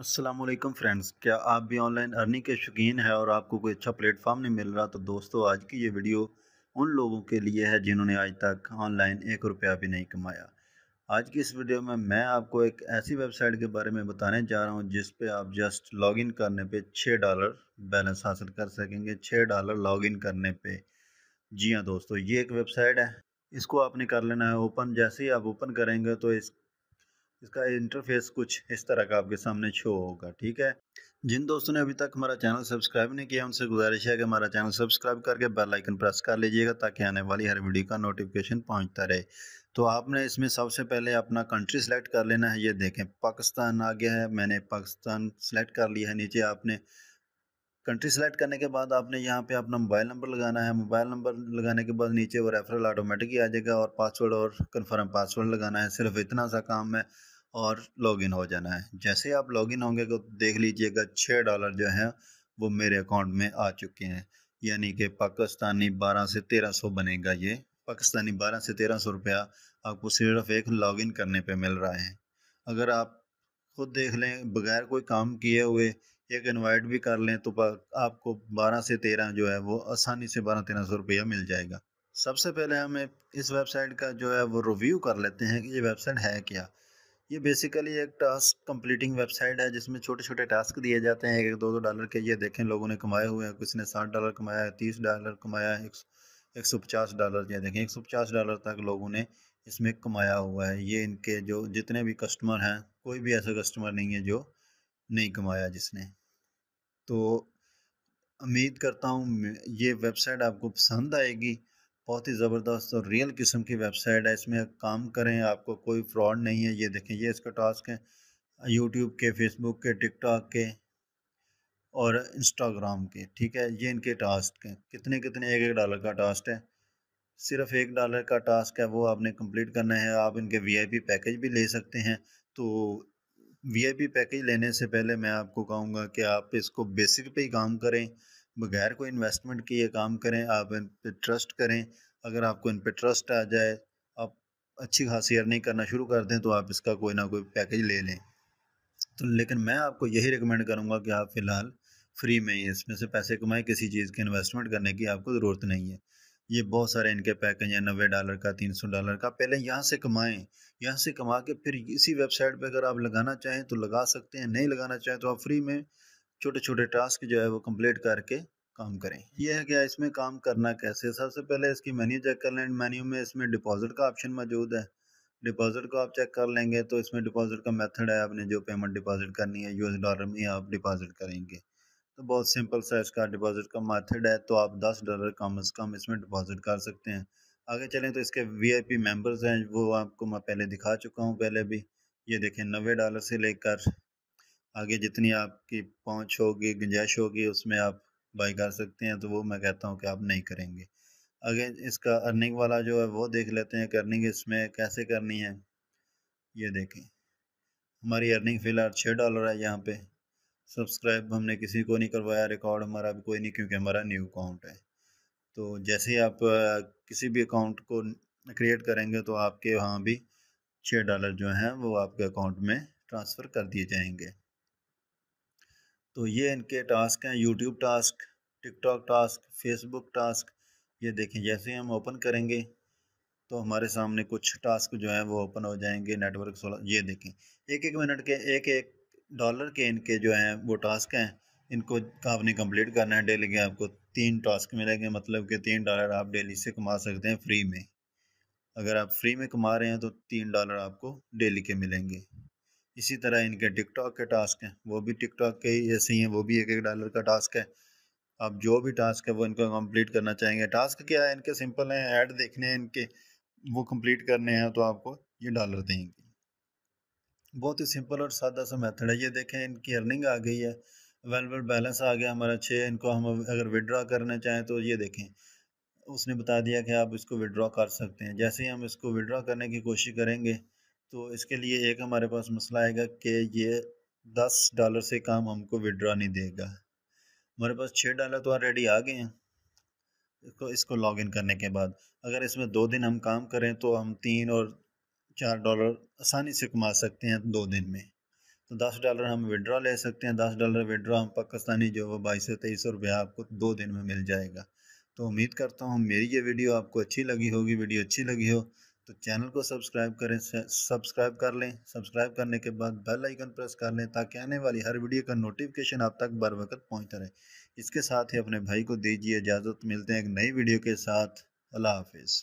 Aslam friends क्या आप भी ऑनलाइन अर्निंग के शौकीन है और आपको कोई अच्छा प्लेटफॉर्म नहीं मिल रहा तो दोस्तों आज की ये वीडियो उन लोगों के लिए है जिन्होंने आज तक ऑनलाइन एक रुपया भी नहीं कमाया आज की इस वीडियो में मैं आपको एक ऐसी वेबसाइट के बारे में बताने जा रहा हूँ जिस पे आप जस्ट लॉगिन करने पर छः डॉलर बैलेंस हासिल कर सकेंगे छः डॉलर लॉगिन करने पर जी हाँ दोस्तों ये एक वेबसाइट है इसको आपने कर लेना है ओपन जैसे ही आप ओपन करेंगे तो इस इसका इंटरफेस कुछ इस तरह का आपके सामने शो होगा ठीक है जिन दोस्तों ने अभी तक हमारा चैनल सब्सक्राइब नहीं किया उनसे गुजारिश है कि हमारा चैनल सब्सक्राइब करके बेल आइकन प्रेस कर लीजिएगा ताकि आने वाली हर वीडियो का नोटिफिकेशन पहुंचता रहे तो आपने इसमें सबसे पहले अपना कंट्री सेलेक्ट कर लेना है ये देखें पाकिस्तान आ गया है मैंने पाकिस्तान सेलेक्ट कर लिया है नीचे आपने कंट्री सेलेक्ट करने के बाद आपने यहाँ पे अपना मोबाइल नंबर लगाना है मोबाइल नंबर लगाने के बाद नीचे वो रेफरल ऑटोमेटिक आ जाएगा और पासवर्ड और कन्फर्म पासवर्ड लगाना है सिर्फ इतना सा काम है और लॉगिन हो जाना है जैसे आप लॉगिन होंगे तो देख लीजिएगा छः डॉलर जो है वो मेरे अकाउंट में आ चुके हैं यानी कि पाकिस्तानी बारह से तेरह सौ बनेगा ये पाकिस्तानी बारह से तेरह सौ रुपया आपको सिर्फ एक लॉगिन करने पे मिल रहा है अगर आप खुद देख लें बगैर कोई काम किए हुए एक इनवाइट भी कर लें तो आपको बारह से तेरह जो है वो आसानी से बारह तेरह सौ रुपया मिल जाएगा सबसे पहले हमें इस वेबसाइट का जो है वो रिव्यू कर लेते हैं कि ये वेबसाइट है क्या ये बेसिकली एक टास्क कंप्लीटिंग वेबसाइट है जिसमें छोटे छोटे टास्क दिए जाते हैं एक एक दो दो डॉलर के ये देखें लोगों ने कमाए हुए हैं किसी ने साठ डॉलर कमाया है तीस डॉलर कमाया है एक सौ पचास डॉलर ये देखें एक सौ पचास डॉलर तक लोगों ने इसमें कमाया हुआ है ये इनके जो जितने भी कस्टमर हैं कोई भी ऐसा कस्टमर नहीं है जो नहीं कमाया जिसने तो उम्मीद करता हूँ ये वेबसाइट आपको पसंद आएगी बहुत ही ज़बरदस्त और रियल किस्म की वेबसाइट है इसमें काम करें आपको कोई फ्रॉड नहीं है ये देखें ये इसका टास्क है यूट्यूब के फेसबुक के टिकटॉक के और इंस्टाग्राम के ठीक है ये इनके टास्क हैं कितने कितने एक एक डॉलर का टास्क है सिर्फ एक डॉलर का टास्क है वो आपने कंप्लीट करना है आप इनके वीआईपी पैकेज भी ले सकते हैं तो वीआईपी पैकेज लेने से पहले मैं आपको कहूँगा कि आप इसको बेसिक पे ही काम करें बगैर कोई इन्वेस्टमेंट के ये काम करें आप इन पर ट्रस्ट करें अगर आपको इन पर ट्रस्ट आ जाए आप अच्छी खासी अर्निंग करना शुरू कर दें तो आप इसका कोई ना कोई पैकेज ले लें तो लेकिन मैं आपको यही रिकमेंड करूँगा कि आप फ़िलहाल फ्री में ही इसमें से पैसे कमाएं किसी चीज़ के इन्वेस्टमेंट करने की आपको ज़रूरत नहीं है ये बहुत सारे इनके पैकेज हैं नबे डॉलर का तीन सौ डॉलर का पहले यहाँ से कमाएं यहाँ से कमा के फिर इसी वेबसाइट पे अगर आप लगाना चाहें तो लगा सकते हैं नहीं लगाना चाहें तो आप फ्री में छोटे छोटे टास्क जो है वो कंप्लीट करके काम करें यह है क्या इसमें काम करना कैसे सबसे पहले इसकी मेन्यू चेक कर लें मेन्यू में इसमें डिपॉजिट का ऑप्शन मौजूद है डिपॉजिट को आप चेक कर लेंगे तो इसमें डिपॉजिट का मेथड है आपने जो पेमेंट डिपॉजिट करनी है यूएस डॉलर में आप डिपॉजिट करेंगे तो बहुत सिंपल सा इसका डिपॉजिट का मेथड है तो आप दस डॉलर कम अज़ कम इसमें डिपॉजिट कर सकते हैं आगे चलें तो इसके वीआईपी मेंबर्स हैं वो आपको मैं पहले दिखा चुका हूँ पहले भी ये देखें नबे डॉलर से लेकर आगे जितनी आपकी पहुंच होगी गुंजाइश होगी उसमें आप बाई कर सकते हैं तो वो मैं कहता हूँ कि आप नहीं करेंगे आगे इसका अर्निंग वाला जो है वो देख लेते हैं कि अर्निंग इसमें कैसे करनी है ये देखें हमारी अर्निंग फ़िलहाल छः डॉलर है यहाँ पे सब्सक्राइब हमने किसी को नहीं करवाया रिकॉर्ड हमारा भी कोई नहीं क्योंकि हमारा न्यू अकाउंट है तो जैसे ही आप किसी भी अकाउंट को क्रिएट करेंगे तो आपके वहाँ भी छः डॉलर जो हैं वो आपके अकाउंट में ट्रांसफ़र कर दिए जाएंगे तो ये इनके टास्क हैं YouTube task TikTok task Facebook task ये देखें जैसे हम ओपन करेंगे तो हमारे सामने कुछ टास्क जो है वो ओपन हो जाएंगे नेटवर्क सोलह ये देखें एक एक मिनट के एक एक डॉलर के इनके जो हैं वो टास्क हैं इनको आपने कंप्लीट करना है डेली के आपको तीन टास्क मिलेंगे मतलब कि तीन डॉलर आप डेली से कमा सकते हैं फ्री में अगर आप फ्री में कमा रहे हैं तो तीन डॉलर आपको डेली के मिलेंगे इसी तरह इनके टिकटॉक के टास्क हैं वो भी टिकटॉक के ही जैसे ही हैं वो भी एक एक डॉलर का टास्क है अब जो भी टास्क है वो इनको कंप्लीट करना चाहेंगे टास्क क्या है इनके सिंपल हैं ऐड देखने हैं इनके वो कंप्लीट करने हैं तो आपको ये डॉलर देंगे बहुत ही सिंपल और सादा सा मेथड है ये देखें इनकी अर्निंग आ गई है अवेलेबल बैलेंस आ गया हमारा छः इनको हम अगर विड्रा करना चाहें तो ये देखें उसने बता दिया कि आप इसको विड्रॉ कर सकते हैं जैसे ही हम इसको विड्रॉ करने की कोशिश करेंगे तो इसके लिए एक हमारे पास मसला आएगा कि ये दस डॉलर से काम हमको विड्रॉ नहीं देगा हमारे पास छः डॉलर तो ऑलरेडी आ गए हैं इसको इसको लॉग इन करने के बाद अगर इसमें दो दिन हम काम करें तो हम तीन और चार डॉलर आसानी से कमा सकते हैं दो दिन में तो दस डॉलर हम विड्रॉ ले सकते हैं दस डॉलर विड्रॉ हम पाकिस्तानी जो वो बाईस से तेईस रुपया आपको दो दिन में मिल जाएगा तो उम्मीद करता हूँ मेरी ये वीडियो आपको अच्छी लगी होगी वीडियो अच्छी लगी हो तो चैनल को सब्सक्राइब करें सब्सक्राइब कर लें सब्सक्राइब करने के बाद बेल आइकन प्रेस कर लें ताकि आने वाली हर वीडियो का नोटिफिकेशन आप तक बर वक्त पहुँचता रहे इसके साथ ही अपने भाई को दीजिए इजाज़त मिलते हैं एक नई वीडियो के साथ अल्लाह हाफिज़